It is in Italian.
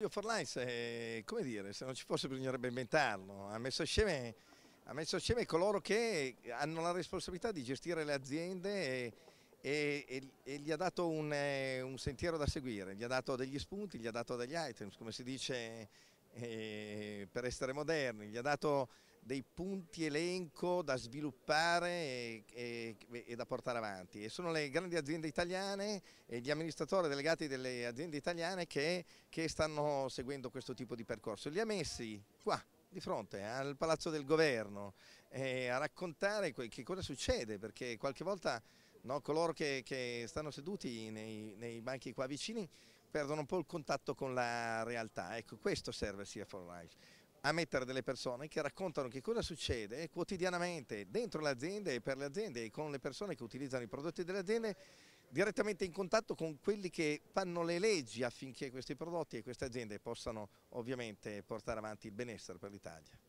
Io Forlais, eh, come dire, se non ci fosse bisognerebbe inventarlo, ha messo assieme, ha messo assieme coloro che hanno la responsabilità di gestire le aziende e, e, e, e gli ha dato un, eh, un, sentiero da seguire, gli ha dato degli spunti, gli ha dato degli items, come si dice eh, per essere moderni, gli ha dato dei punti elenco da sviluppare e, e, e, da portare avanti e sono le grandi aziende italiane e gli amministratori delegati delle aziende italiane che, che stanno seguendo questo tipo di percorso. Li ha messi qua di fronte al Palazzo del Governo eh, a raccontare che cosa succede perché qualche volta no, coloro che, che, stanno seduti nei, nei banchi qua vicini perdono un po' il contatto con la realtà. Ecco, questo serve sia for Life a mettere delle persone che raccontano che cosa succede quotidianamente dentro le aziende e per le aziende e con le persone che utilizzano i prodotti delle aziende direttamente in contatto con quelli che fanno le leggi affinché questi prodotti e queste aziende possano ovviamente portare avanti il benessere per l'Italia.